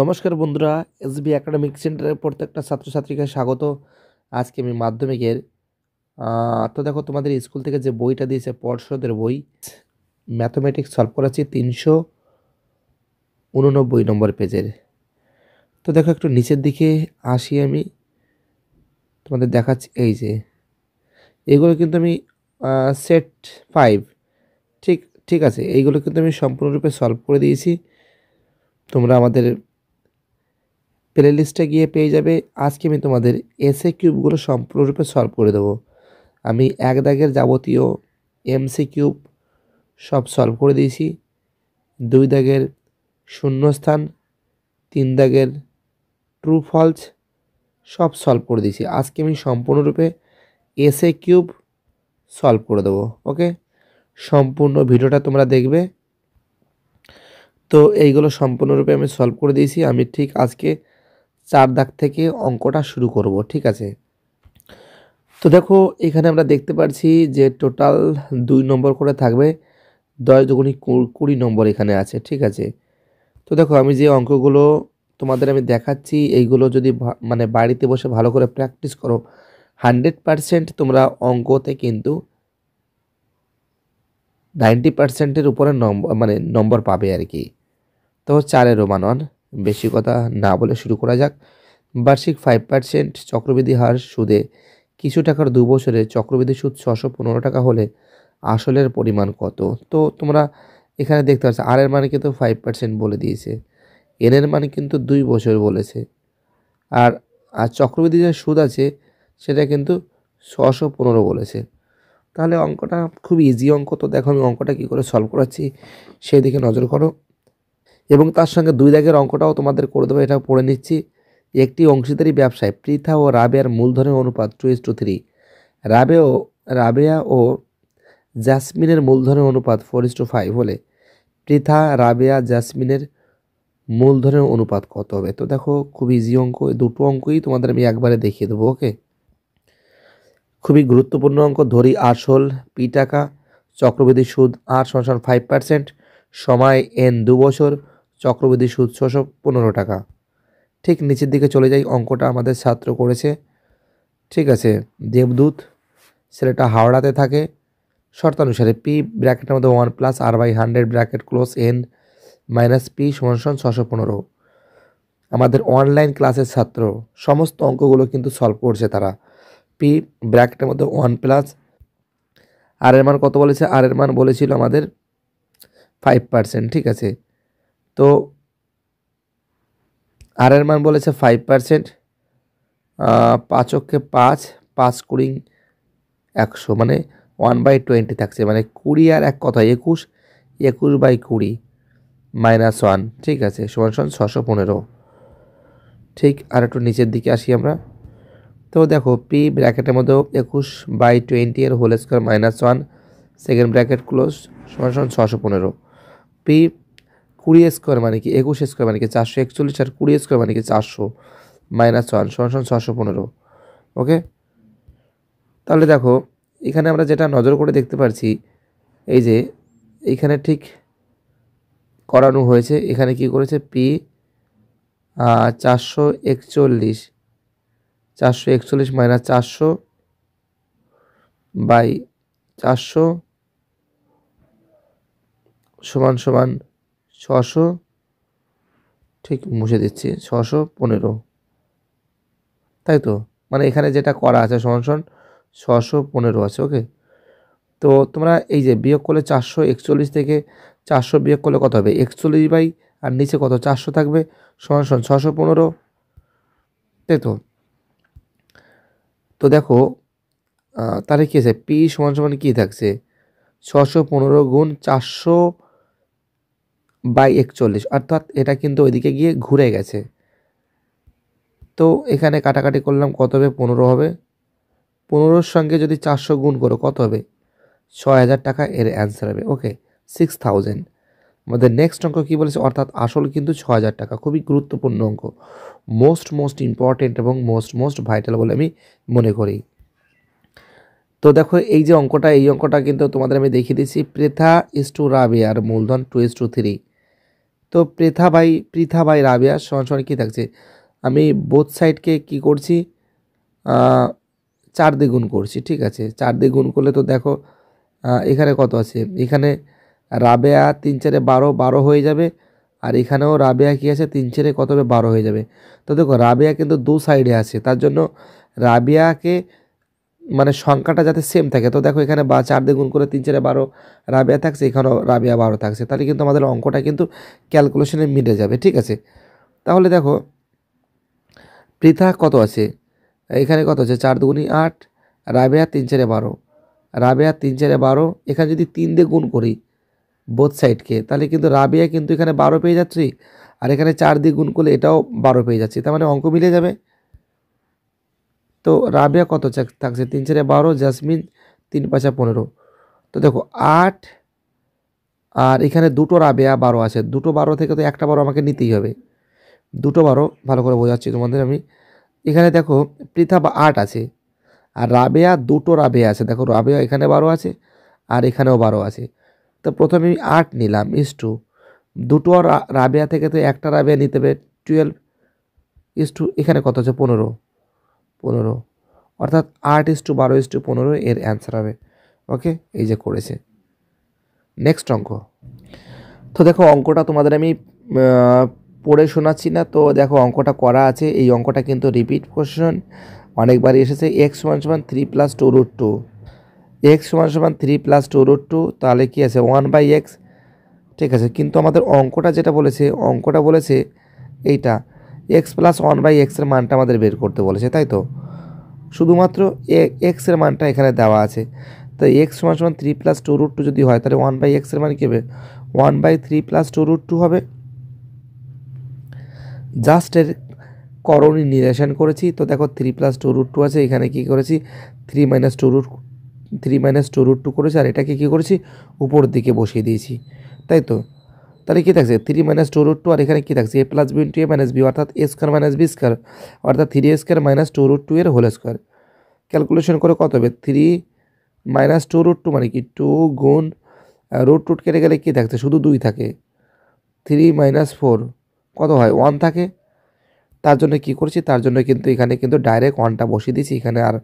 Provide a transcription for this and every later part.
নমস্কার বন্ধুরা SB academic সেন্টারের প্রত্যেকটা ছাত্রছাত্রীকে স্বাগত আজকে আমি মাধ্যমিকের তো দেখো তোমাদের স্কুল থেকে যে বইটা দিয়েছে পর্ষদের বই ম্যাথমেটিক্স সলভ করাচ্ছি তিনশো উননব্বই নম্বর পেজের তো দেখো একটু নিচের দিকে আসি আমি তোমাদের দেখাচ্ছি এই যে এগুলো কিন্তু আমি সেট ফাইভ ঠিক ঠিক আছে এইগুলো কিন্তু আমি সম্পূর্ণরূপে সলভ করে দিয়েছি তোমরা আমাদের প্লে লিস্টে গিয়ে পেয়ে যাবে আজকে আমি তোমাদের এসএ কিউবগুলো সম্পূর্ণরূপে সলভ করে দেবো আমি এক দাগের যাবতীয় এমসি কিউব সব সলভ করে দিয়েছি দুই দাগের শূন্যস্থান তিন দাগের ট্রু ফলস সব সলভ করে দিয়েছি আজকে আমি সম্পূর্ণরূপে এসএ কিউব সলভ করে দেবো ওকে সম্পূর্ণ ভিডিওটা তোমরা দেখবে তো এইগুলো সম্পূর্ণরূপে আমি সলভ করে দিয়েছি আমি ঠিক আজকে চার দাগ থেকে অঙ্কটা শুরু করব ঠিক আছে তো দেখো এখানে আমরা দেখতে পাচ্ছি যে টোটাল দুই নম্বর করে থাকবে দশ দুগুণি কুড়ি নম্বর এখানে আছে ঠিক আছে তো দেখো আমি যে অঙ্কগুলো তোমাদের আমি দেখাচ্ছি এইগুলো যদি মানে বাড়িতে বসে ভালো করে প্র্যাকটিস করো হান্ড্রেড পারসেন্ট তোমরা অঙ্কতে কিন্তু নাইনটি পারসেন্টের উপরে নম্বর মানে নম্বর পাবে আর কি তো চারের রোমান ওয়ান বেশি কথা না বলে শুরু করা যাক বার্ষিক ফাইভ পার্সেন্ট চক্রবৃদ্ধি হার সুদে কিছু টাকার দু বছরে চক্রবৃদ্ধি সুদ ছশো পনেরো টাকা হলে আসলের পরিমাণ কত তো তোমরা এখানে দেখতে পাচ্ছ আর এর মানে কিন্তু ফাইভ পার্সেন্ট বলে দিয়েছে এন এর মানে কিন্তু দুই বছর বলেছে আর আর চক্রবৃদ্ধি যে সুদ আছে সেটা কিন্তু ছশো পনেরো বলেছে তাহলে অঙ্কটা খুব ইজি অঙ্ক তো দেখো আমি অঙ্কটা কী করে সলভ করাচ্ছি সেই দিকে নজর করো এবং তার সঙ্গে দুই দাগের অঙ্কটাও তোমাদের করে দেবো এটাও পড়ে নিচ্ছি একটি অংশীদারি ব্যবসায় পৃথা ও রাবেয়ার মূলধনের অনুপাত টু ইস টু থ্রি রাবে ও রাবেয়া ও জাসমিনের মূলধনের অনুপাত ফোর ইস টু ফাইভ হলে পৃথা রাবেয়া জাসমিনের মূলধনের অনুপাত কত হবে তো দেখো খুব ইজি অঙ্ক দুটো অঙ্কই তোমাদের আমি একবারে দেখিয়ে দেবো ওকে খুবই গুরুত্বপূর্ণ অঙ্ক ধরি আসল পি টাকা চক্রবৃদ্ধি সুদ আর সমান ফাইভ পার্সেন্ট সময় এন দু বছর চক্রবৃদ্ধি সুদ ছশো পনেরো টাকা ঠিক নিচের দিকে চলে যাই অঙ্কটা আমাদের ছাত্র করেছে ঠিক আছে দেবদূত ছেলেটা হাওড়াতে থাকে শর্তানুসারে পি ব্র্যাকেটের মধ্যে one plus R by hundred bracket close N minus P সমান ছশো পনেরো আমাদের অনলাইন ক্লাসের ছাত্র সমস্ত অঙ্কগুলো কিন্তু সলভ করছে তারা পি ব্র্যাকেটের মধ্যে ওয়ান প্লাস আর এর মান কত বলেছে আর এর মান বলেছিল আমাদের ফাইভ পার্সেন্ট ঠিক আছে তো আর এর মান বলেছে ফাইভ পারসেন্ট পাঁচককে পাঁচ পাঁচ কুড়ি একশো মানে ওয়ান বাই টোয়েন্টি থাকছে মানে কুড়ি আর এক কথা একুশ একুশ বাই কুড়ি মাইনাস ওয়ান ঠিক আছে সমান সমান ছশো পনেরো ঠিক আর একটু নিচের দিকে আসি আমরা তো দেখো পি ব্র্যাকেটের মধ্যেও একুশ বাই টোয়েন্টি এর whole square minus one second bracket close সমান সমান ছশো পনেরো পি কুড়ি স্কোয়ার মানে কি একুশ স্কোয়ার মানে কি চারশো একচল্লিশ আর কুড়ি স্কোয়ার মানে কি চারশো মাইনাস ওয়ান সমান ছশো পনেরো ওকে তাহলে দেখো এখানে আমরা যেটা নজর করে দেখতে পারছি এই যে এখানে ঠিক করানো হয়েছে এখানে কি করেছে পি চারশো একচল্লিশ চারশো একচল্লিশ মাইনাস চারশো বাই চারশো সমান সমান ছশো ঠিক মুছে দিচ্ছি ছশো পনেরো তাই তো মানে এখানে যেটা করা আছে সমান সমান ছশো পনেরো আছে ওকে তো তোমরা এই যে বিয়োগ করলে চারশো একচল্লিশ থেকে চারশো বিয়োগ করলে কত হবে একচল্লিশ বাই আর নিচে কত চারশো থাকবে সমান সমান ছশো পনেরো তাই তো তো দেখো তাহলে কী আছে পি সমান সমান কী থাকছে ছশো পনেরো গুণ চারশো বাই একচল্লিশ অর্থাৎ এটা কিন্তু ওইদিকে গিয়ে ঘুরে গেছে তো এখানে কাটাকাটি করলাম কত হবে পনেরো হবে পনেরোর সঙ্গে যদি চারশো গুণ করো কত হবে ছয় হাজার টাকা এর অ্যান্সার হবে ওকে সিক্স থাউজেন্ড আমাদের নেক্সট অঙ্ক কী বলেছে অর্থাৎ আসল কিন্তু ছ হাজার টাকা খুবই গুরুত্বপূর্ণ অঙ্ক মোস্ট মোস্ট ইম্পর্টেন্ট এবং মোস্ট মোস্ট ভাইটাল বলে আমি মনে করি তো দেখো এই যে অঙ্কটা এই অঙ্কটা কিন্তু তোমাদের আমি দেখিয়ে দিচ্ছি প্রেথা ইস টু রাবে আর মূলধন টু ইস টু থ্রি তো পৃথা বাই পৃথা বাই রাবিয়া সমান সমান কী থাকছে আমি বোথ সাইডকে কি করছি চার দিগুণ করছি ঠিক আছে চার দিয়ে করলে তো দেখো এখানে কত আছে এখানে রাবেয়া তিন চারে বারো বারো হয়ে যাবে আর এখানেও রাবেয়া কী আছে তিন চারে কত হবে বারো হয়ে যাবে তো দেখো রাবেয়া কিন্তু দু সাইডে আছে তার জন্য রাবিয়াকে মানে সংখ্যাটা যাতে সেম থাকে তো দেখো এখানে বা চার দিয়ে গুণ করে তিন চারে বারো রাবিয়া থাকছে এখানেও রাবিয়া বারো থাকছে তাহলে কিন্তু আমাদের অঙ্কটা কিন্তু ক্যালকুলেশনে মিলে যাবে ঠিক আছে তাহলে দেখো পৃথা কত আছে এখানে কত আছে চার দুগুনি আট রাবিয়া তিন চারে বারো রাবিয়া তিন চারে বারো এখানে যদি তিন দিয়ে গুণ করি বোথ সাইডকে তাহলে কিন্তু রাবিয়া কিন্তু এখানে বারো পেয়ে যাচ্ছি আর এখানে চার দিয়ে গুণ করলে এটাও বারো পেয়ে যাচ্ছি তার মানে অঙ্ক মিলে যাবে তো রাবিয়া কত থাকছে তিন চারে বারো জাসমিন তিন পাঁচা পনেরো তো দেখো আট আর এখানে দুটো রাবেয়া বারো আছে দুটো বারো থেকে তো একটা বারো আমাকে নিতেই হবে দুটো বারো ভালো করে বোঝাচ্ছি তোমাদের আমি এখানে দেখো পৃথা বা আট আছে আর রাবেয়া দুটো রাবেয়া আছে দেখো রাবেয়া এখানে বারো আছে আর এখানেও বারো আছে তো প্রথমে আমি আট নিলাম ইস টু দুটো রাবেয়া থেকে তো একটা রাবেয়া নিতে হবে টুয়েলভ ইস টু এখানে কত আছে পনেরো পনেরো অর্থাৎ আট ইস টু বারো ইস টু পনেরো এর অ্যান্সার হবে ওকে এই যে করেছে নেক্সট অঙ্ক তো দেখো অঙ্কটা তোমাদের আমি পড়ে শোনাচ্ছি না তো দেখো অঙ্কটা করা আছে এই অঙ্কটা কিন্তু রিপিট কোশ্চেন অনেকবারই এসেছে এক্স ওয়ান সমান three plus two root two X one সমান three plus two root two তাহলে কী আছে ওয়ান বাই এক্স ঠিক আছে কিন্তু আমাদের অঙ্কটা যেটা বলেছে অঙ্কটা বলেছে এইটা এক্স প্লাস ওয়ান বাই এক্সের মানটা আমাদের বের করতে বলেছে তাই তো শুধুমাত্র এক্সের মানটা এখানে দেওয়া আছে তো এক্স সমান সমান three plus two root two যদি হয় তাহলে ওয়ান বাই এক্সের মান কী হবে one by three plus two root two হবে জাস্ট এর করণী নিরেশন করেছি তো দেখো three plus two root two আছে এখানে কী করেছি three minus two root three minus two root two করেছি আর এটাকে কী করেছি উপর দিকে বসিয়ে দিয়েছি তাই তো তাহলে কী থাকছে three minus two root two আর এখানে কী থাকছে A plus B into A minus B অর্থাৎ A square minus B square অর্থাৎ three A square minus two root two এর হোল স্কোয়ার ক্যালকুলেশন করে কত হবে three minus two root two মানে কি টু গুণ রুট টুট কেটে গেলে কী থাকছে শুধু দুই থাকে থ্রি মাইনাস ফোর কত হয় ওয়ান থাকে তার জন্য কি করছি তার জন্য কিন্তু এখানে কিন্তু ডাইরেক্ট ওয়ানটা বসিয়ে দিয়েছি এখানে আর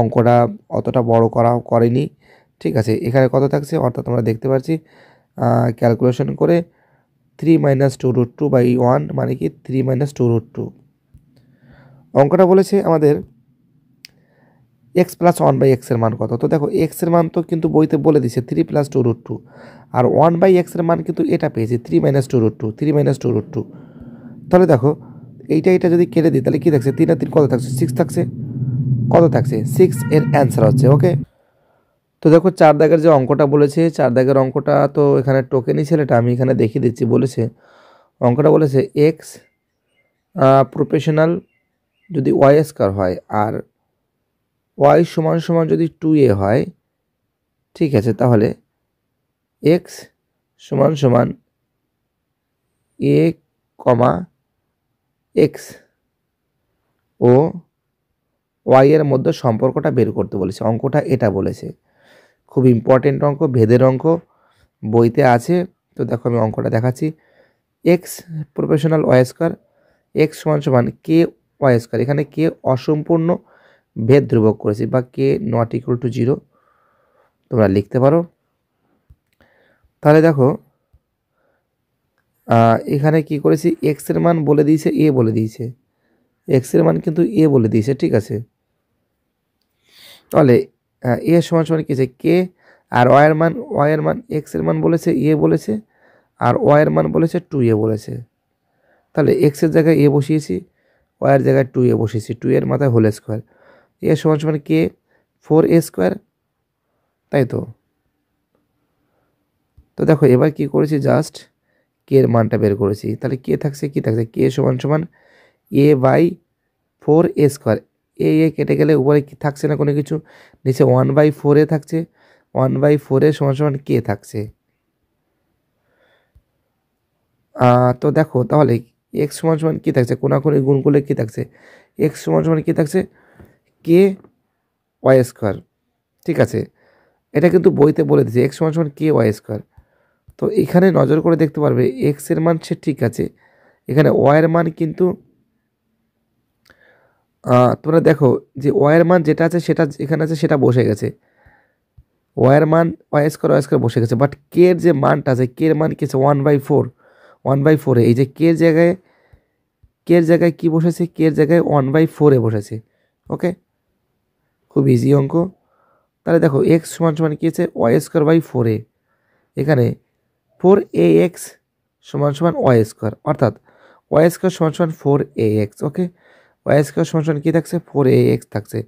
অঙ্কটা অতটা বড় করা করেনি ঠিক আছে এখানে কত থাকছে অর্থাৎ আমরা দেখতে পাচ্ছি ক্যালকুলেশন করে three minus two root two by one মানে কি three minus two root two অঙ্কটা বলেছে আমাদের এক্স প্লাস ওয়ান বাই এক্সের মান কত তো দেখো এক্সের মান তো কিন্তু বইতে বলে দিছে three plus two root two আর ওয়ান বাই এক্সের মান কিন্তু এটা পেয়েছি three minus two root two three minus two root two তাহলে দেখো এইটা এটা যদি কেটে দিই তাহলে কী থাকছে তিন আর তিন কত থাকছে সিক্স থাকছে কত থাকছে সিক্স এর অ্যান্সার হচ্ছে ওকে তো দেখো চার দাগের যে অঙ্কটা বলেছে চার দাগের অঙ্কটা তো এখানে টোকেনই ছেলেটা আমি এখানে দেখিয়ে দিচ্ছি বলেছে অঙ্কটা বলেছে এক্স প্রফেশনাল যদি ওয়াই স্কার হয় আর ওয়াই সমান সমান যদি টু এ হয় ঠিক আছে তাহলে এক্স সমান সমান এ কমা এক্স ও ওয়াইয়ের মধ্যে সম্পর্কটা বের করতে বলেছে অঙ্কটা এটা বলেছে খুব ইম্পর্টেন্ট অঙ্ক ভেদের অঙ্ক বইতে আছে তো দেখো আমি অঙ্কটা দেখাচ্ছি এক্স প্রফেশনাল ওয়াস্কার এক্স সমান সমান কে ওয়াস্কার এখানে কে অসম্পূর্ণ ভেদ ধ্রুবক করেছি বা K not equal to zero তোমরা লিখতে পারো তাহলে দেখো এখানে কি করেছি এক্সের মান বলে দিয়েছে এ বলে দিয়েছে এক্সের মান কিন্তু এ বলে দিয়েছে ঠিক আছে তাহলে হ্যাঁ এ সমান সমান কি আছে কে আর ওয়ের মান ওয়ের মান এক্স এর মান বলেছে এ বলেছে আর ওয়ের মান বলেছে টু এ বলেছে তাহলে এক্সের জায়গায় এ বসিয়েছি ওয়ের জায়গায় টু এ বসিয়েছি টু এর মাথায় হোল স্কোয়ার এ সমান সমান কে ফোর এ স্কোয়ার তাই তো তো দেখো এবার কি করেছি জাস্ট কে এর মানটা বের করেছি তাহলে কে থাকছে কি থাকছে কে সমান সমান A by four A square A A কেটে গেলে উপরে কি থাকছে না কোনো কিছু নিচে ওয়ান বাই ফোরে থাকছে ওয়ান বাই ফোরে সমান সমান কে থাকছে তো দেখো তাহলে এক্স সমান সমান কী থাকছে কোনাকুনি গুণ করলে কী থাকছে এক্স সমান সমান কী থাকছে কে ওয়াই স্কোয়ার ঠিক আছে এটা কিন্তু বইতে বলে দিয়েছে এক্স সমান সমান কে ওয়াই স্কোয়ার তো এখানে নজর করে দেখতে পারবে এক্সের মান সে ঠিক আছে এখানে ওয়াইয়ের মান কিন্তু তোমরা দেখো যে ওয়ের মান যেটা আছে সেটা এখানে আছে সেটা বসে গেছে ওয়ের মান ওয়াই স্কোয়ার ওয়াই স্কোয়ার বসে গেছে বাট কের যে মানটা আছে কে এর মান কী আছে one by four one by ফোরে এই যে কে এর জায়গায় কে এর জায়গায় কী বসেছে কে এর জায়গায় ওয়ান বাই ফোরে বসেছে ওকে খুব ইজি অঙ্ক তাহলে দেখো এক্স সমান সমান কী আছে Y square by four A এখানে ফোর এ এক্স সমান সমান ওয়াই স্কোয়ার অর্থাৎ ওয়াই স্কোয়ার সমান সমান four A X okay Y square সমান কী থাকছে ফোর এ এক্স থাকছে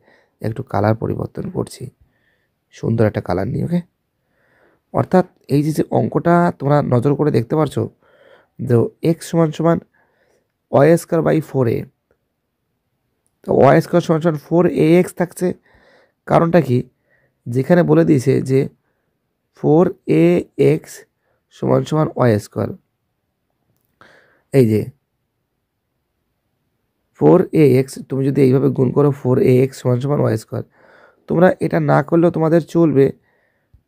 একটু কালার পরিবর্তন করছি সুন্দর একটা কালার নিয়ে ওকে অর্থাৎ এই যে যে অঙ্কটা তোমরা নজর করে দেখতে পারছো যে এক্স সমান সমান Y square by four A তো ওয়াই স্কোয়ার সমান সমান ফোর এ এক্স থাকছে কারণটা কি যেখানে বলে দিয়েছে যে ফোর এ এক্স সমান সমান ওয়াই স্কোয়ার এই যে ফোর এ এক্স তুমি যদি এইভাবে গুণ করো ফোর এ এক্স সমান সমান ওয়াই স্কোয়ার তোমরা এটা না করলেও তোমাদের চলবে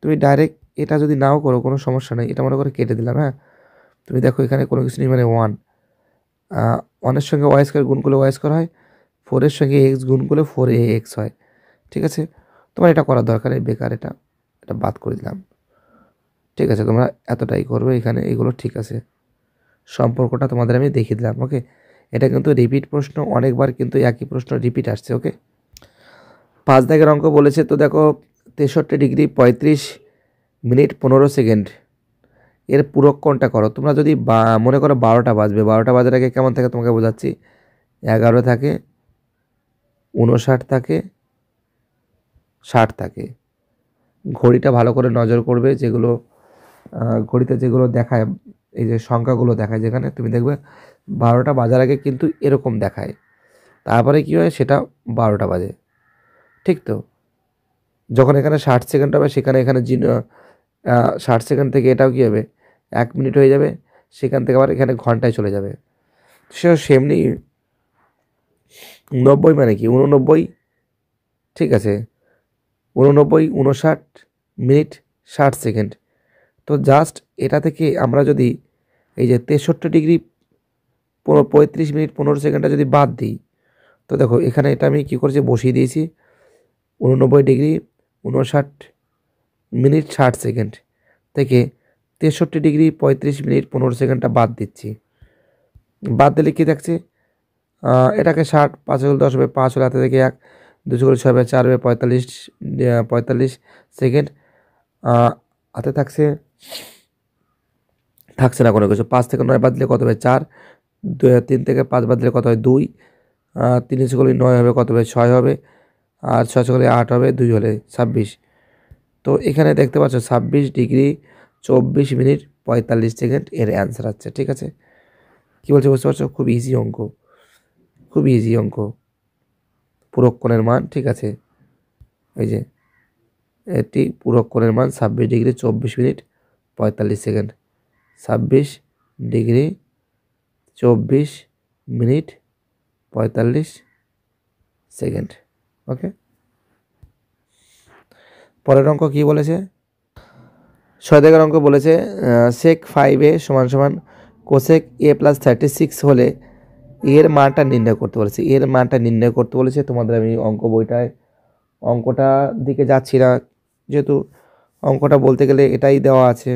তুমি ডাইরেক্ট এটা যদি নাও করো কোনো সমস্যা নেই এটা মনে করে কেটে দিলাম হ্যাঁ তুমি দেখো এখানে কোনো কিছু নেই মানে ওয়ান ওয়ানের সঙ্গে ওয়াই স্কোয়ার গুণ করলে ওয়াই স্কোয়ার হয় ফোরের সঙ্গে এক্স গুণ করলে ফোর এ এক্স হয় ঠিক আছে তোমার এটা করার দরকার নেই বেকার এটা এটা বাদ করে দিলাম ঠিক আছে তোমরা এতটাই করবে এখানে এগুলো ঠিক আছে সম্পর্কটা তোমাদের আমি দেখিয়ে দিলাম ওকে এটা কিন্তু রিপিট প্রশ্ন অনেকবার কিন্তু একই প্রশ্ন রিপিট আসছে ওকে পাঁচ দাগের অঙ্ক বলেছে তো দেখো তেষট্টি ডিগ্রি পঁয়ত্রিশ মিনিট পনেরো সেকেন্ড এর পুরক্ষণটা করো তোমরা যদি মনে করো বারোটা বাজবে বারোটা বাজার আগে কেমন থাকে তোমাকে বোঝাচ্ছি এগারো থাকে উনষাট থাকে ষাট থাকে ঘড়িটা ভালো করে নজর করবে যেগুলো ঘড়িতে যেগুলো দেখায় এই যে সংখ্যাগুলো দেখায় যেখানে তুমি দেখবে বারোটা বাজার আগে কিন্তু এরকম দেখায় তারপরে কী হয় সেটা বারোটা বাজে ঠিক তো যখন এখানে ষাট সেকেন্ড হবে সেখানে এখানে ষাট সেকেন্ড থেকে এটাও কী হবে এক মিনিট হয়ে যাবে সেখান থেকে আবার এখানে ঘন্টায় চলে যাবে সে সেমনি নব্বই মানে কি উননব্বই ঠিক আছে উননব্বই উনষাট মিনিট ষাট সেকেন্ড তো জাস্ট এটা থেকে আমরা যদি এই যে তেষট্টি ডিগ্রি পঁয়ত্রিশ মিনিট পনেরো সেকেন্ডটা যদি বাদ দিই তো দেখো এখানে এটা আমি কী করেছি বসিয়ে দিয়েছি উননব্বই ডিগ্রি উনষাট মিনিট ষাট সেকেন্ড থেকে তেষট্টি ডিগ্রি পঁয়ত্রিশ মিনিট পনেরো সেকেন্ডটা বাদ দিচ্ছি বাদ দিলে কী দেখছি এটাকে ষাট পাঁচ হলে দশ হবে পাঁচ হলে হাতে থেকে এক দুশো করে ছয় হবে চার হবে পঁয়তাল্লিশ পঁয়তাল্লিশ সেকেন্ড হাতে থাকছে থাকছে না কোনো কিছু পাঁচ থেকে নয় বাদ দিলে কত হবে চার তিন থেকে পাঁচ বাদ দিলে কত হয় দুই তিন সকলে নয় হবে কত হবে ছয় হবে আর ছয় সকলে আট হবে দুই হলে ছাব্বিশ তো এখানে দেখতে পাচ্ছ ছাব্বিশ ডিগ্রি চব্বিশ মিনিট পঁয়তাল্লিশ সেকেন্ড এর অ্যান্সার আছে ঠিক আছে কী বলছে বুঝতে পারছো খুব ইজি অঙ্ক খুব ইজি অঙ্ক পুরক্ষণের মান ঠিক আছে এই যে এটি পুরক্ষণের মান ছাব্বিশ ডিগ্রি চব্বিশ মিনিট পঁয়তাল্লিশ সেকেন্ড ছাব্বিশ ডিগ্রি চব্বিশ মিনিট পঁয়তাল্লিশ সেকেন্ড ওকে পরের অঙ্ক কী বলেছে ছয় দেখার অঙ্ক বলেছে সেক ফাইভ এ সমান সমান cosec A plus thirty six হলে এর মানটা নির্ণয় করতে বলেছে এর মানটা নির্ণয় করতে বলেছে তোমাদের আমি অঙ্ক বইটায় অঙ্কটা দিকে যাচ্ছি না যেহেতু অঙ্কটা বলতে গেলে এটাই দেওয়া আছে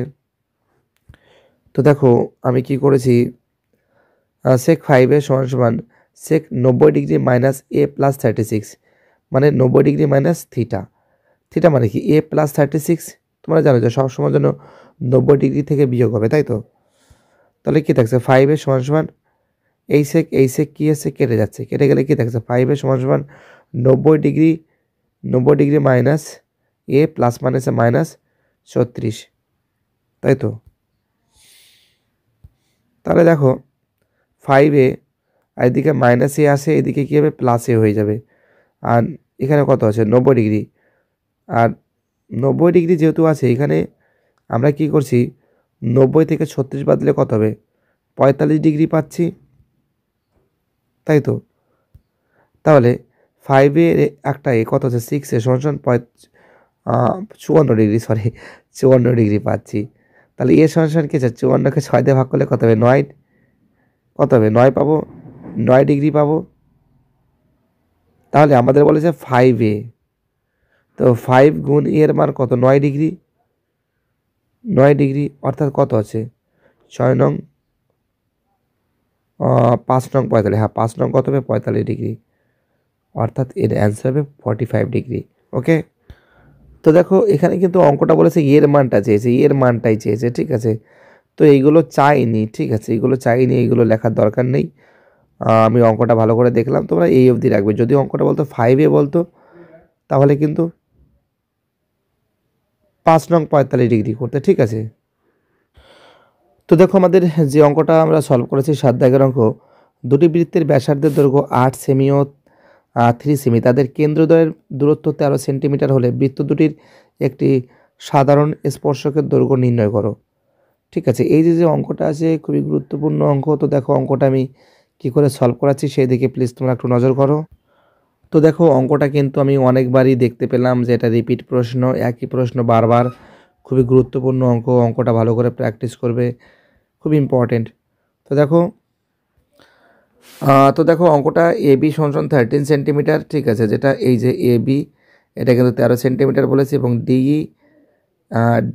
তো দেখো আমি কি করেছি সেক ফাইভের সমান সমান সেক নব্বই degree minus A plus thirty six মানে নব্বই ডিগ্রি মাইনাস থিটা থিটা মানে কি এ প্লাস থার্টি সিক্স তোমরা জানো যে সবসময়ের জন্য নব্বই ডিগ্রি থেকে বিয়োগ হবে তাই তো তাহলে কী থাকছে ফাইভের সমান সমান এই সেক এই সেক কী এসে কেটে যাচ্ছে কেটে গেলে কী থাকছে ফাইভের সমান সমান নব্বই ডিগ্রি নব্বই ডিগ্রি মাইনাস এ প্লাস মাইনাসে মাইনাস ছত্রিশ তাই তো তাহলে দেখো ফাইভে আর এদিকে মাইনাসে আসে এদিকে কী হবে প্লাসে হয়ে যাবে আর এখানে কত আছে নব্বই ডিগ্রি আর নব্বই ডিগ্রি যেহেতু আছে এখানে আমরা কি করছি নব্বই থেকে ছত্রিশ বাদ দিলে কত হবে পঁয়তাল্লিশ ডিগ্রি পাচ্ছি তাই তো তাহলে ফাইভে একটা এ কত আছে সিক্সে সমান সমান চুয়ান্ন ডিগ্রি সরি চুয়ান্ন ডিগ্রি পাচ্ছি তাহলে এ সমান সমান কী আছে চুয়ান্নকে ছয় দিয়ে ভাগ করলে কত হবে নয় কত হবে নয় পাবো নয় ডিগ্রি পাবো তাহলে আমাদের বলেছে ফাইভ এ তো ফাইভ গুণ এর মান কত নয় ডিগ্রি নয় ডিগ্রি অর্থাৎ কত আছে ছয় নং পাঁচ নং পঁয়তাল্লিশ হ্যাঁ পাঁচ নং কত হবে পঁয়তাল্লিশ ডিগ্রি অর্থাৎ এর অ্যান্সার হবে ফর্টি ফাইভ ডিগ্রি ওকে তো দেখো এখানে কিন্তু অঙ্কটা বলেছে এর মানটা চেয়েছে এর মানটাই চেয়েছে ঠিক আছে তো এইগুলো চাইনি ঠিক আছে এইগুলো চাইনি এইগুলো লেখার দরকার নেই আমি অঙ্কটা ভালো করে দেখলাম তোমরা এই অবধি রাখবে যদি অঙ্কটা বলতো ফাইভে বলতো তাহলে কিন্তু পাঁচ নং পঁয়তাল্লিশ ডিগ্রি করতে ঠিক আছে তো দেখো আমাদের যে অঙ্কটা আমরা সলভ করেছি সাত দাগের অঙ্ক দুটি বৃত্তের ব্যাসার্ধের দৈর্ঘ্য আট সেমি ও থ্রি সেমি তাদের কেন্দ্রদ্বয়ের দূরত্ব তেরো সেন্টিমিটার হলে বৃত্ত দুটির একটি সাধারণ স্পর্শকের দৈর্ঘ্য নির্ণয় করো ঠিক আছে এই যে যে অঙ্কটা আছে খুবই গুরুত্বপূর্ণ অঙ্ক তো দেখো অঙ্কটা আমি কি করে সলভ করাচ্ছি সেই দিকে প্লিজ তোমরা একটু নজর করো তো দেখো অঙ্কটা কিন্তু আমি অনেকবারই দেখতে পেলাম যে এটা রিপিট প্রশ্ন একই প্রশ্ন বারবার খুবই গুরুত্বপূর্ণ অঙ্ক অঙ্কটা ভালো করে প্র্যাকটিস করবে খুব ইম্পর্টেন্ট তো দেখো তো দেখো অঙ্কটা এ বি সমান থার্টিন সেন্টিমিটার ঠিক আছে যেটা এই যে এ বি এটা কিন্তু তেরো সেন্টিমিটার বলেছে এবং ডিই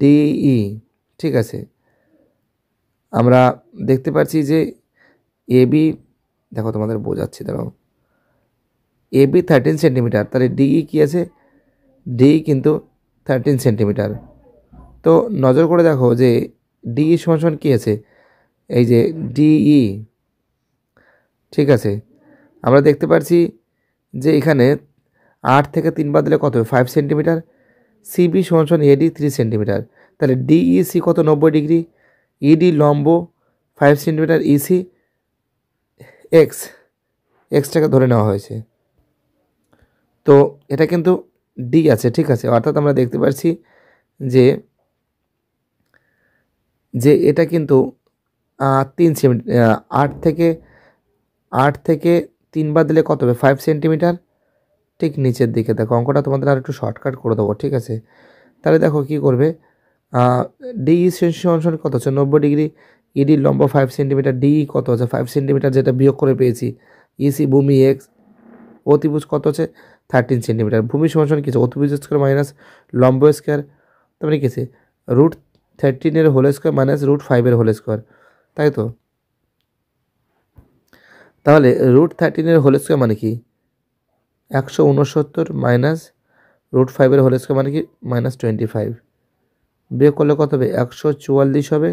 ডিই e, e, ঠিক আছে আমরা দেখতে পাচ্ছি যে এবি দেখো তোমাদের বোঝাচ্ছি দাঁড়াও এবি থার্টিন সেন্টিমিটার তাহলে ডিই e কী আছে ডি e কিন্তু থার্টিন সেন্টিমিটার তো নজর করে দেখো যে ডিই e সমান কী আছে এই যে ডিই ঠিক আছে আমরা দেখতে পাচ্ছি যে এখানে আট থেকে তিন বাদ দিলে কত ফাইভ সেন্টিমিটার সিবি সমান সমান এডি থ্রি সেন্টিমিটার তাহলে ডিইসি কত নব্বই ডিগ্রি ইডি e লম্ব ফাইভ সেন্টিমিটার ইসি এক্স এক্সটাকে ধরে নেওয়া হয়েছে তো এটা কিন্তু ডি আছে ঠিক আছে অর্থাৎ আমরা দেখতে পাচ্ছি যে যে এটা কিন্তু তিন সেমি আট থেকে আট থেকে তিন বার দিলে কত হবে ফাইভ সেন্টিমিটার ঠিক নিচের দিকে দেখো অঙ্কটা তোমাদের আর একটু শর্টকাট করে দেবো ঠিক আছে তাহলে দেখো কি করবে ডি e সেনসন কত হচ্ছে নব্বই ডিগ্রি ইডি লম্বা ফাইভ সেন্টিমিটার ডি কত আছে ফাইভ সেন্টিমিটার যেটা বিয়োগ করে পেয়েছি ইসি e ভূমি এক্স অতিভুজ কত হচ্ছে থার্টিন সেন্টিমিটার ভূমি সমান কিছু অতিভুজ স্কোয়ার মাইনাস লম্ব স্কোয়ার তারপরে মানে কি রুট থার্টিনের হোল স্কোয়ার মাইনাস রুট ফাইভের হোল স্কোয়ার তাই তো তাহলে রুট থার্টিনের হোল স্কোয়ার মানে কি একশো উনসত্তর মাইনাস রুট ফাইভের হোল স্কোয়ার মানে কি মাইনাস টোয়েন্টি ফাইভ বিয়োগ করলে কত হবে একশো চুয়াল্লিশ হবে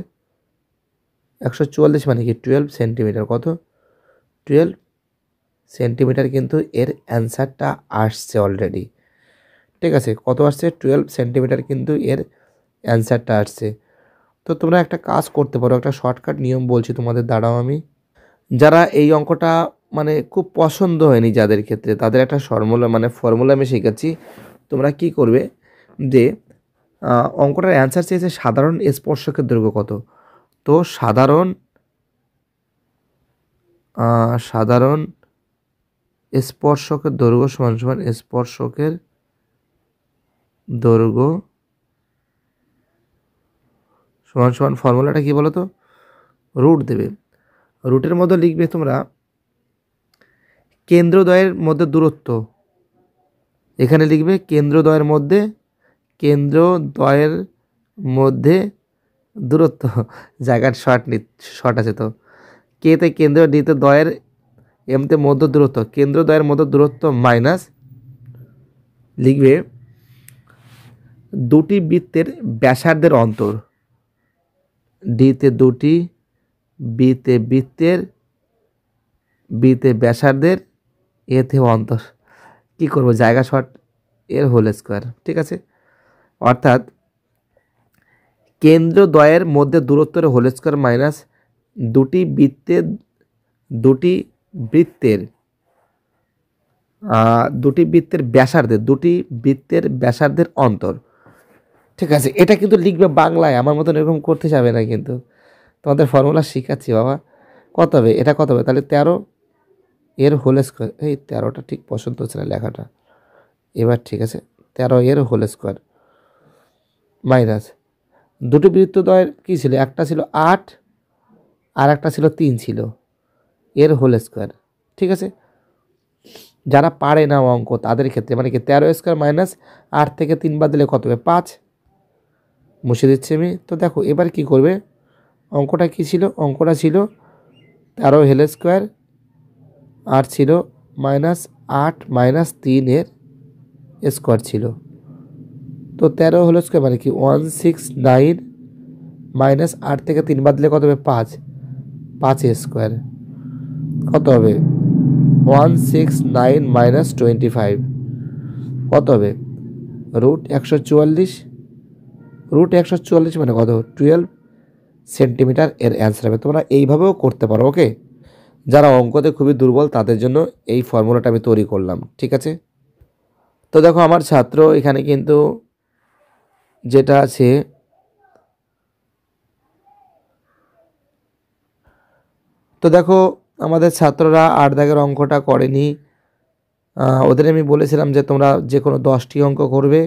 একশো চুয়াল্লিশ মানে কি টুয়েলভ সেন্টিমিটার কত টুয়েলভ সেন্টিমিটার কিন্তু এর অ্যান্সারটা আসছে অলরেডি ঠিক আছে কত আসছে টুয়েলভ সেন্টিমিটার কিন্তু এর অ্যান্সারটা আসছে তো তোমরা একটা কাজ করতে পারো একটা শর্টকাট নিয়ম বলছি তোমাদের দাঁড়াও আমি যারা এই অঙ্কটা মানে খুব পছন্দ হয়নি যাদের ক্ষেত্রে তাদের একটা ফর্মুলা মানে ফর্মুলা আমি শেখাচ্ছি তোমরা কি করবে যে অঙ্কটার অ্যান্সার চেয়েছে সাধারণ স্পর্শকের দৈর্ঘ্য কত তো সাধারণ সাধারণ স্পর্শকের দৈর্ঘ্য সমান সমান স্পর্শকের দৈর্ঘ্য সমান সমান ফর্মুলাটা কী বলো তো রুট দেবে রুটের মধ্যে লিখবে তোমরা কেন্দ্রদ্বয়ের মধ্যে দূরত্ব এখানে লিখবে কেন্দ্রদ্বয়ের মধ্যে কেন্দ্র দ্বয়ের মধ্যে দূরত্ব জায়গার শর্ট নি শর্ট আছে তো কেতে কেন্দ্র ডিতে দ্বয়ের এমতে মধ্য দূরত্ব কেন্দ্র দ্বয়ের মধ্য দূরত্ব মাইনাস লিখবে দুটি বৃত্তের ব্যাসার্ধের অন্তর ডিতে দুটি বিতে বৃত্তের বিতে ব্যাসার্ধের এতে অন্তর কি করব জায়গা শর্ট এর হোল স্কোয়ার ঠিক আছে অর্থাৎ কেন্দ্র দ্বয়ের মধ্যে দূরত্বের হোল স্কোয়ার মাইনাস দুটি বৃত্তের দুটি বৃত্তের দুটি বৃত্তের ব্যাসার্ধের দুটি বৃত্তের ব্যাসার্ধের অন্তর ঠিক আছে এটা কিন্তু লিখবে বাংলায় আমার মতন এরকম করতে যাবে না কিন্তু তোমাদের ফর্মুলা শিখাচ্ছি বাবা কত হবে এটা কত হবে তাহলে তেরো এর হোল স্কোয়ার এই তেরোটা ঠিক পছন্দ হচ্ছে না লেখাটা এবার ঠিক আছে তেরো এর হোল স্কোয়ার মাইনাস দুটি বৃত্তদ্বয়ের কী ছিল একটা ছিল আট আর একটা ছিল তিন ছিল এর হোল স্কোয়ার ঠিক আছে যারা পারে না অঙ্ক তাদের ক্ষেত্রে মানে কি তেরো স্কোয়ার মাইনাস আট থেকে তিন বাদ দিলে কত হবে পাঁচ মুছে দিচ্ছি আমি তো দেখো এবার কি করবে অঙ্কটা কি ছিল অঙ্কটা ছিল তেরো হেল স্কোয়ার আর ছিল মাইনাস আট মাইনাস তিনের স্কোয়ার ছিল তো তেরো হলো স্কোয়ার মানে কি ওয়ান সিক্স নাইন মাইনাস আট থেকে তিন বাদলে কত হবে পাঁচ পাঁচ স্কোয়ার কত হবে one six nine minus twenty five কত হবে রুট একশো চুয়াল্লিশ রুট একশো চুয়াল্লিশ মানে কত টুয়েলভ সেন্টিমিটার এর অ্যান্সার হবে তোমরা এইভাবেও করতে পারো ওকে যারা অঙ্কতে খুবই দুর্বল তাদের জন্য এই ফর্মুলাটা আমি তৈরি করলাম ঠিক আছে তো দেখো আমার ছাত্র এখানে কিন্তু যেটা আছে তো দেখো আমাদের ছাত্ররা আট দাগের অঙ্কটা করেনি ওদের আমি বলেছিলাম যে তোমরা যে কোনো দশটি অঙ্ক করবে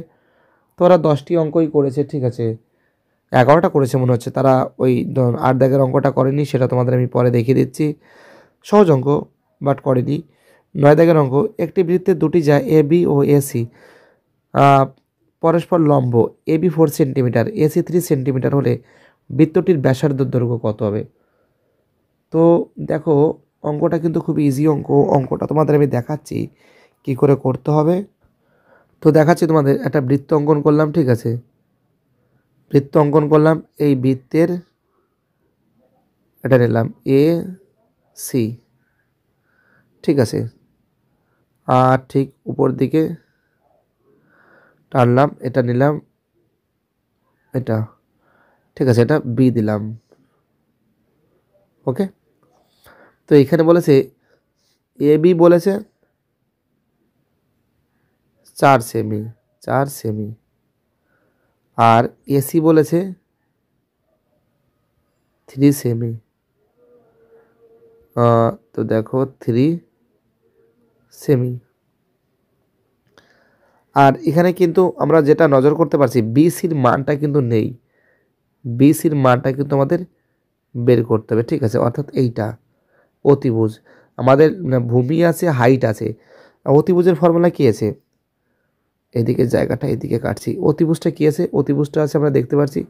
তো ওরা দশটি অঙ্কই করেছে ঠিক আছে এগারোটা করেছে মনে হচ্ছে তারা ওই আট দাগের অঙ্কটা করেনি সেটা তোমাদের আমি পরে দেখিয়ে দিচ্ছি সহজ অঙ্ক বাট করেনি নয় দাগের অঙ্ক একটি বৃত্তে দুটি যায় এ বি ও এসি পরস্পর লম্ব A B four centimetre AC three centimetre হলে বৃত্তটির ব্যাসার্ধ দৈর্ঘ্য কত হবে তো দেখো অঙ্কটা কিন্তু খুব ইজি অঙ্ক অঙ্কটা তোমাদের আমি দেখাচ্ছি কি করে করতে হবে তো দেখাচ্ছি তোমাদের একটা বৃত্ত অঙ্কন করলাম ঠিক আছে বৃত্ত অঙ্কন করলাম এই বৃত্তের এটা নিলাম এ সি ঠিক আছে আর ঠিক উপর দিকে টানলাম এটা নিলাম এটা ঠিক আছে এটা বি দিলাম ওকে তো এখানে বলেছে এ বি বলেছে চার সেমি চার সেমি আর এসি বলেছে থ্রি সেমি তো দেখো থ্রি সেমি আর এখানে কিন্তু আমরা যেটা নজর করতে পারছি বিসির মানটা কিন্তু নেই বিসির মানটা কিন্তু আমাদের বের করতে হবে ঠিক আছে অর্থাৎ এইটা অতিভুজ আমাদের মানে, ভূমি আছে হাইট আছে অতিভুজের ফর্মুলা কী আছে এদিকে জায়গাটা এদিকে কাটছি অতিভুজটা কী আছে অতিভুজটা আছে আমরা দেখতে পাচ্ছি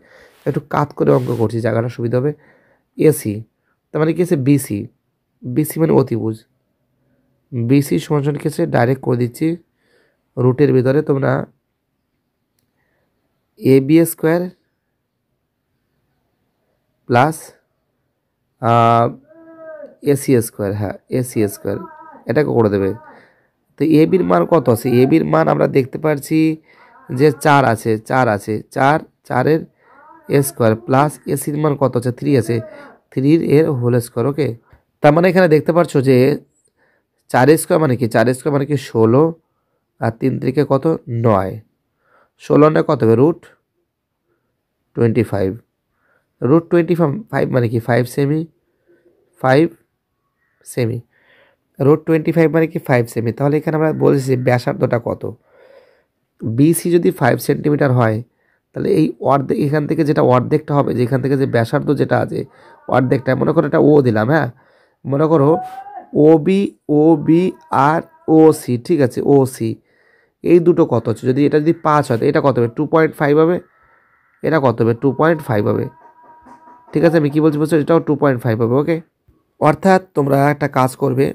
একটু কাত করে অঙ্ক করছি জায়গাটা সুবিধা হবে এসি তার মানে কী আছে বিসি বিসি মানে অতিভুজ বিসি সমান সমান কী আছে ডাইরেক্ট করে দিচ্ছি রুটের ভিতরে তোমরা A B square plus AC square হ্যাঁ এসি স্কোয়ার এটাকে করে দেবে তো এ বির মান কত আছে এ বির মান আমরা দেখতে পাচ্ছি যে চার আছে চার আছে চার চারের এ স্কোয়ার প্লাস এসির মান কত আছে থ্রি আছে থ্রির এর হোল স্কোয়ার ওকে তার মানে এখানে দেখতে পারছো যে চার স্কোয়ার মানে কি চার স্কোয়ার মানে কি ষোলো আর তিন তারিখে কত নয় ষোলো নয় কত হবে root twenty five root twenty five মানে কি ফাইভ সেমি ফাইভ সেমি রুট টোয়েন্টি ফাইভ মানে কি ফাইভ সেমি তাহলে এখানে আমরা বলেছি ব্যাসার্ধটা কত বিসি যদি ফাইভ সেন্টিমিটার হয় তাহলে এই অর্ধেক এখান থেকে যেটা অর্ধেকটা হবে যেখান থেকে যে ব্যাসার্ধ যেটা আছে অর্ধেকটা মনে করো এটা ও দিলাম হ্যাঁ মনে করো ও বি ও বি আর ও সি ঠিক আছে ও সি এই দুটো কত হচ্ছে যদি এটা যদি পাঁচ হয় এটা কত হবে টু পয়েন্ট ফাইভ হবে এটা কত হবে টু পয়েন্ট ফাইভ হবে ঠিক আছে আমি কী বলছি বলছি এটাও টু পয়েন্ট ফাইভ হবে ওকে অর্থাৎ তোমরা একটা কাজ করবে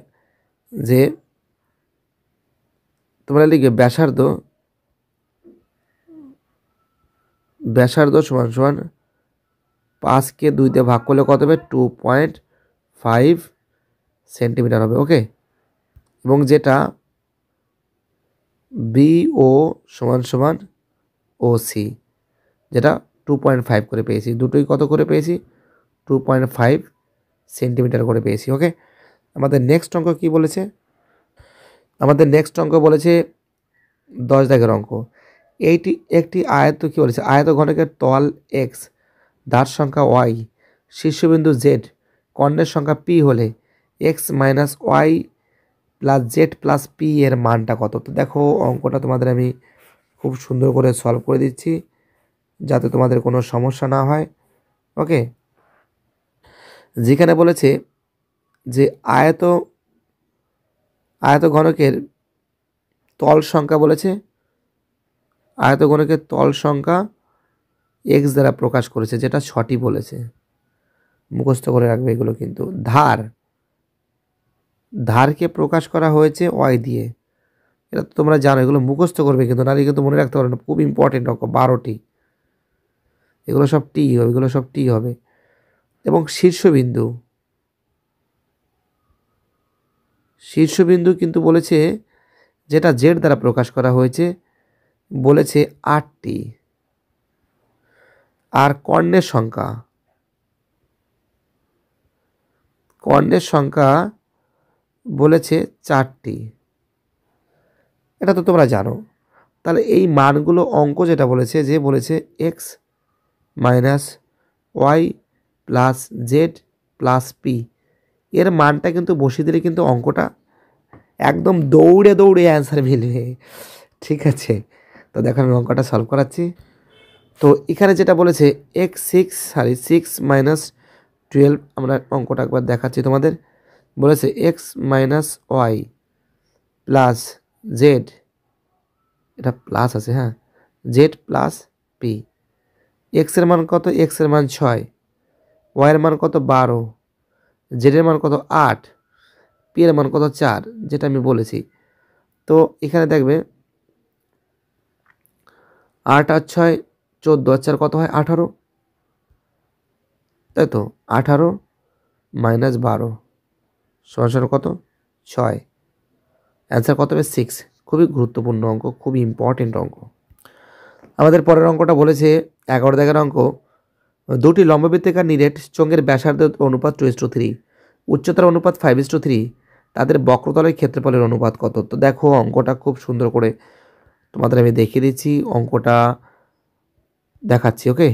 যে তোমরা লিখবে ব্যাসার্ধ ব্যাসার্ধ সমান সমান পাঁচকে দুইতে ভাগ করলে কত হবে টু পয়েন্ট ফাইভ সেন্টিমিটার হবে ওকে এবং যেটা বিও সমান সমান ও সি যেটা টু পয়েন্ট ফাইভ করে পেয়েছি দুটোই কত করে পেয়েছি টু পয়েন্ট ফাইভ সেন্টিমিটার করে পেয়েছি ওকে আমাদের নেক্সট অঙ্ক কি বলেছে আমাদের নেক্সট অঙ্ক বলেছে দশ দাগের অঙ্ক এইটি একটি আয়ত্ত কি বলেছে আয়ত ঘনকের তল এক্স দাঁত সংখ্যা ওয়াই শীর্ষবিন্দু জেড কর্ণের সংখ্যা পি হলে X minus Y plus Z plus P এর মানটা কত তো দেখো অঙ্কটা তোমাদের আমি খুব সুন্দর করে সলভ করে দিচ্ছি যাতে তোমাদের কোনো সমস্যা না হয় ওকে যেখানে বলেছে যে আয়ত আয়ত ঘনকের তল সংখ্যা বলেছে আয়ত ঘনকের তল সংখ্যা এক্স দ্বারা প্রকাশ করেছে যেটা ছটি বলেছে মুখস্থ করে রাখবে এগুলো কিন্তু ধার ধারকে প্রকাশ করা হয়েছে ওয়াই দিয়ে এটা তোমরা জানো এগুলো মুখস্থ করবে কিন্তু নারী কিন্তু মনে রাখতে পারবে না খুব ইম্পর্টেন্ট অঙ্ক বারোটি এগুলো সব টি হবে এগুলো সব টি হবে এবং শীর্ষবিন্দু শীর্ষবিন্দু কিন্তু বলেছে যেটা জেড দ্বারা প্রকাশ করা হয়েছে বলেছে আটটি আর কর্ণের সংখ্যা কর্ণের সংখ্যা বলেছে চারটি এটা তো তোমরা জানো তাহলে এই মানগুলো অঙ্ক যেটা বলেছে যে বলেছে X minus Y plus Z plus P এর মানটা কিন্তু বসিয়ে দিলে কিন্তু অঙ্কটা একদম দৌড়ে দৌড়ে অ্যান্সার মিলবে ঠিক আছে তো দেখো আমি অঙ্কটা সলভ করাচ্ছি তো এখানে যেটা বলেছে X six sorry six minus twelve আমরা অঙ্কটা একবার দেখাচ্ছি তোমাদের বলেছে X minus Y plus Z এটা প্লাস আছে হ্যাঁ জেড প্লাস পি এক্সের মান কত এক্সের মান ছয় ওয়াইয়ের মান কত বারো জেডের মান কত আট পি এর মান কত চার যেটা আমি বলেছি তো এখানে দেখবে আট আর ছয় চোদ্দো আর চার কত হয় আঠারো তাই তো আঠারো মাইনাস বারো সমান কত ছয় অ্যান্সার কত হবে সিক্স খুবই গুরুত্বপূর্ণ অঙ্ক খুবই ইম্পর্টেন্ট অঙ্ক আমাদের পরের অঙ্কটা বলেছে এগারো দেখার অঙ্ক দুটি লম্ববৃত্তিকার নিরেট চঙ্গের ব্যাসার্ধ অনুপাত টু ইস্টু থ্রি উচ্চতার অনুপাত ফাইভ ইস্টু থ্রি তাদের বক্রতলের ক্ষেত্রফলের অনুপাত কত তো দেখো অঙ্কটা খুব সুন্দর করে তোমাদের আমি দেখিয়ে দিচ্ছি অঙ্কটা দেখাচ্ছি ওকে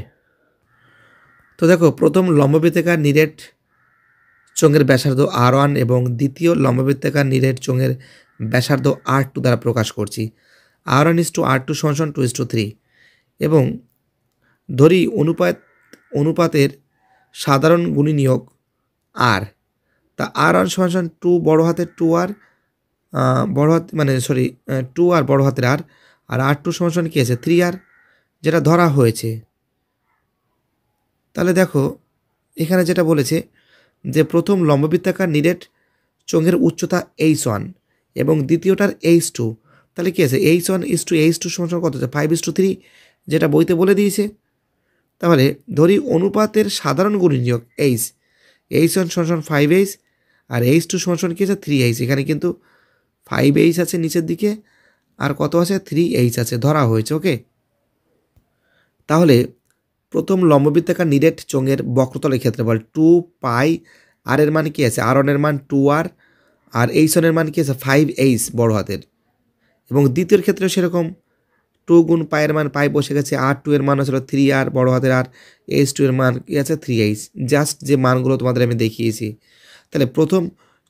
তো দেখো প্রথম লম্ববৃত্তিকার নিরেট চোঙের ব্যাসার্ধ আর ওয়ান এবং দ্বিতীয় লম্ববৃত্তাকার নীলের চোঙের ব্যাসার্ধ আর টু দ্বারা প্রকাশ করছি R one is to R two সমান টু ইস টু থ্রি এবং ধরি অনুপাত অনুপাতের সাধারণ গুণী নিয়োগ আর তা আর ওয়ান সমান টু বড় হাতের টু আর বড় হাত মানে সরি টু আর বড় হাতের আর আর আর টু সমান কী আছে থ্রি আর যেটা ধরা হয়েছে তাহলে দেখো এখানে যেটা বলেছে যে প্রথম লম্ববৃত্তাকার নিরেট চোঙের উচ্চতা এইচ ওয়ান এবং দ্বিতীয়টার এইচ টু তাহলে কী আছে H one is to H two সমান কত আছে ফাইভ ইস টু থ্রি যেটা বইতে বলে দিয়েছে তাহলে ধরি অনুপাতের সাধারণ গুণিনিয়োগ এইচ এইচ ওয়ান সমান ফাইভ এইচ আর এইচ টু সমান কী আছে থ্রি এইচ এখানে কিন্তু ফাইভ এইচ আছে নিচের দিকে আর কত আছে থ্রি এইচ আছে ধরা হয়েছে ওকে তাহলে প্রথম লম্ববৃত্তাকার নিরেট চোঙের বক্রতলের ক্ষেত্রফল টু পাই আর এর মান কি আছে আর এর মান টু আর আর এইচনের মান কি আছে ফাইভ এইচ বড় হাতের এবং দ্বিতীয় ক্ষেত্রেও সেরকম টু গুণ পায়ের মান পাই বসে গেছে আর টু এর মান হচ্ছিল থ্রি আর বড় হাতের আর এইচ টু এর মান কী আছে থ্রি এইচ জাস্ট যে মানগুলো তোমাদের আমি দেখিয়েছি তাহলে প্রথম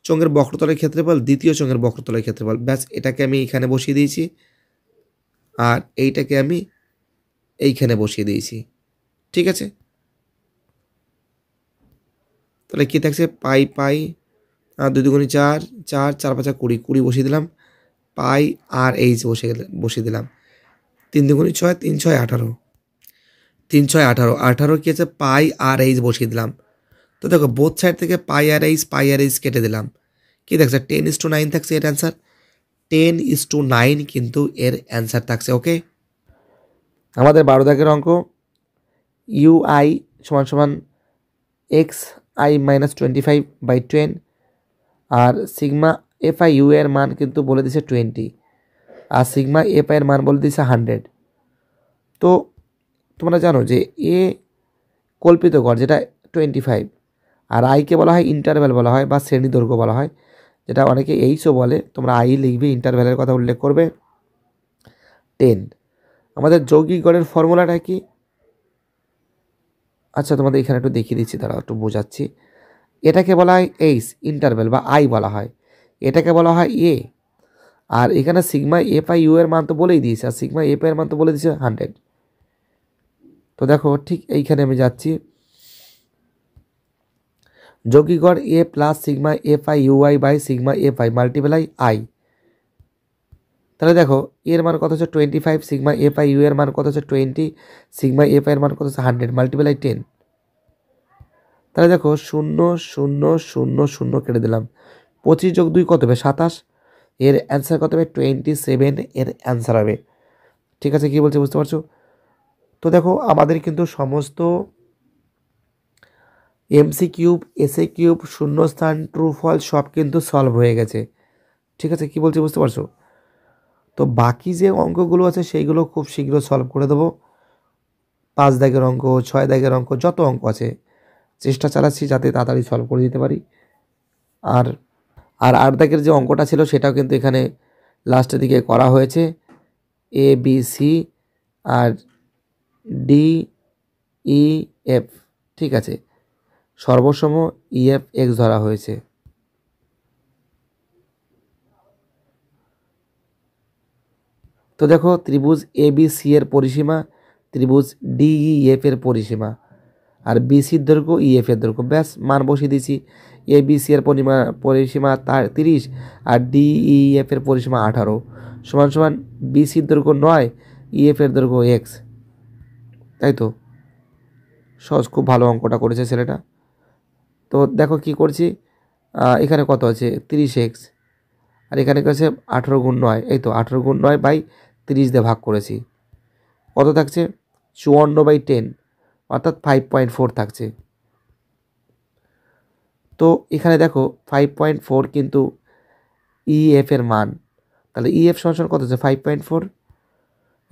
চোঙের বক্রতলের ক্ষেত্রফল দ্বিতীয় চঙ্গের বক্রতলের ক্ষেত্রফল ব্যাস এটাকে আমি এখানে বসিয়ে দিয়েছি আর এইটাকে আমি এইখানে বসিয়ে দিয়েছি ঠিক আছে তাহলে কী থাকছে পাই পাই আর দুই দুগুণি চার চার চার পাঁচা কুড়ি কুড়ি বসিয়ে দিলাম পাই আর এইচ বসে বসিয়ে দিলাম তিন দুগুণি ছয় তিন ছয় আঠারো তিন ছয় আঠারো আঠারো কী আছে পাই আর এইচ বসিয়ে দিলাম তো দেখো বোথ সাইড থেকে পাই আর এইচ পাই আর এইচ কেটে দিলাম কী থাকছে টেন ইস টু নাইন থাকছে এর answer ten is to nine কিন্তু এর অ্যান্সার থাকছে ওকে আমাদের বারো দাগের অঙ্ক ইউআই সমান সমান X I minus twenty five by ten আর সিগমা এফ আই ইউ এর মান কিন্তু বলে দিছে টোয়েন্টি আর সিগমা এফ আই এর মান বলে দিছে হান্ড্রেড তো তোমরা জানো যে এ কল্পিত গড় যেটা টোয়েন্টি ফাইভ আর আইকে বলা হয় ইন্টারভ্যাল বলা হয় বা শ্রেণী দৈর্ঘ্য বলা হয় যেটা অনেকে এইসও বলে তোমরা আই লিখবে ইন্টারভ্যালের কথা উল্লেখ করবে টেন আমাদের যৌগিক গড়ের ফর্মুলাটা কি আচ্ছা তোমাদের এখানে একটু দেখিয়ে দিচ্ছি তারা একটু বোঝাচ্ছি এটাকে বলা হয় এইস ইন্টারভেল বা আই বলা হয় এটাকে বলা হয় এ আর এখানে সিগমা এফ আই ইউ এর মান তো বলেই দিয়েছে আর সিগমা এফ এর মান তো বলে দিয়েছে হান্ড্রেড তো দেখো ঠিক এইখানে আমি যাচ্ছি যোগীগড় A plus sigma F I U I by sigma F I multiply I তাহলে দেখো e এর মান কত হচ্ছে twenty five sigma F I U এর মান কত হচ্ছে টোয়েন্টি সিগমা এফ আই এর মান কত হচ্ছে হান্ড্রেড মাল্টিপ্লাই টেন তাহলে দেখো শূন্য শূন্য শূন্য শূন্য কেটে দিলাম পঁচিশ যোগ দুই কত হবে সাতাশ এর অ্যান্সার কত হবে টোয়েন্টি সেভেন এর অ্যান্সার হবে ঠিক আছে কী বলছে বুঝতে পারছো তো দেখো আমাদের কিন্তু সমস্ত এমসি কিউব এসএ কিউব শূন্যস্থান ট্রু ফল সব কিন্তু সলভ হয়ে গেছে ঠিক আছে কি বলছি বুঝতে পারছো তো বাকি যে অঙ্কগুলো আছে সেইগুলো খুব শীঘ্র সলভ করে দেবো পাঁচ দাগের অঙ্ক ছয় দাগের অঙ্ক যত অঙ্ক আছে চেষ্টা চালাচ্ছি যাতে তাড়াতাড়ি সলভ করে দিতে পারি আর আর আট দাগের যে অঙ্কটা ছিল সেটাও কিন্তু এখানে লাস্টের দিকে করা হয়েছে এ বি সি আর ডি ই এফ ঠিক আছে সর্বসম ইএফ e, এক্স ধরা হয়েছে তো দেখো ত্রিভুজ এ বি সি এর পরিসীমা ত্রিভুজ ডি ই এফ এর পরিসীমা আর বিসির দৈর্ঘ্য ই e, এফ এর দৈর্ঘ্য ব্যাস মান বসিয়ে দিয়েছি এ বি সি এর পরিমা পরিসীমা তার তিরিশ আর ডি ই এফ এর পরিসীমা আঠারো সমান সমান বিসির দৈর্ঘ্য নয় ই e, এফ এর দৈর্ঘ্য এক্স তাই তো সহজ খুব ভালো অঙ্কটা করেছে ছেলেটা তো দেখো কি করছি এখানে কত আছে তিরিশ এক্স আর এখানে কাছে আঠেরো গুণ নয় এই তো আঠেরো গুণ নয় বাই তিরিশ দিয়ে ভাগ করেছি কত থাকছে চুয়ান্ন বাই টেন অর্থাৎ ফাইভ পয়েন্ট ফোর থাকছে তো এখানে দেখো ফাইভ পয়েন্ট ফোর কিন্তু ইএফ e এর মান তাহলে ইএফ e সংসার কত হচ্ছে ফাইভ পয়েন্ট ফোর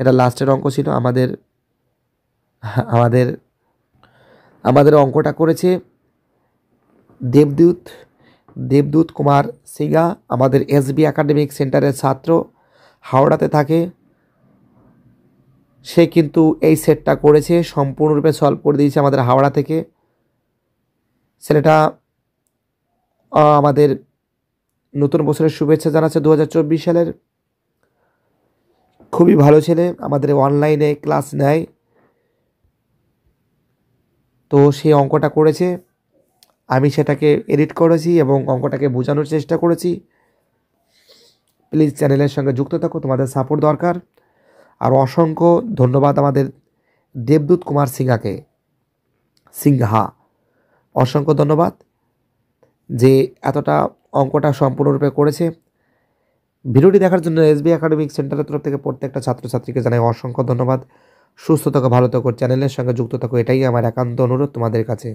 এটা লাস্টের অঙ্ক ছিল আমাদের আমাদের আমাদের অঙ্কটা করেছে দেবদূত দেবদূত কুমার সিগা আমাদের এসবি একাডেমিক সেন্টারের ছাত্র হাওড়াতে থাকে সে কিন্তু এই সেটটা করেছে সম্পূর্ণরূপে সলভ করে দিয়েছে আমাদের হাওড়া থেকে ছেলেটা আমাদের নতুন বছরের শুভেচ্ছা জানাচ্ছে দু সালের খুবই ভালো ছেলে আমাদের অনলাইনে ক্লাস নেয় তো সে অঙ্কটা করেছে আমি সেটাকে এডিট করেছি এবং অঙ্কটাকে বোঝানোর চেষ্টা করেছি প্লিজ চ্যানেলের সঙ্গে যুক্ত থাকো তোমাদের সাপোর্ট দরকার আর অসংখ্য ধন্যবাদ আমাদের দেবদূত কুমার সিংহাকে সিংহা অসংখ্য ধন্যবাদ যে এতটা অঙ্কটা সম্পূর্ণরূপে করেছে ভিডিওটি দেখার জন্য এসবি একাডেমিক সেন্টারের তরফ থেকে প্রত্যেকটা ছাত্রছাত্রীকে জানাই অসংখ্য ধন্যবাদ সুস্থ থাকো ভালো থাকো চ্যানেলের সঙ্গে যুক্ত থাকো এটাই আমার একান্ত অনুরোধ তোমাদের কাছে